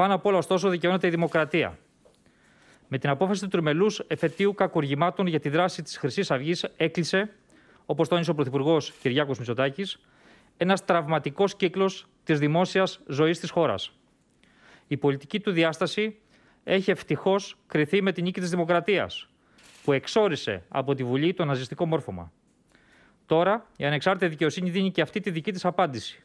Πάνω απ' όλα, ωστόσο, δικαιώνεται η δημοκρατία. Με την απόφαση του τριμελούς εφετείου κακουργημάτων για τη δράση της Χρυσής Αυγής, έκλεισε, όπως τόνισε ο Πρωθυπουργός Κυριάκος Μητσοτάκης, ένας τραυματικός κύκλος της δημόσιας ζωής της χώρας. Η πολιτική του διάσταση έχει ευτυχώς κρυθεί με την νίκη της Δημοκρατίας, που εξόρισε από τη Βουλή το ναζιστικό μόρφωμα. Τώρα η ανεξάρτητη δικαιοσύνη δίνει και αυτή τη δική της απάντηση.